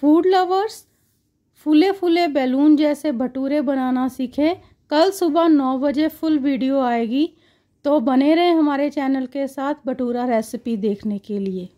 food lovers फूले फूले balloon जैसे भटूरे बनाना सीखें कल सुबह नौ बजे फुल वीडियो आएगी तो बने रहें हमारे चैनल के साथ भटूरा रेसिपी देखने के लिए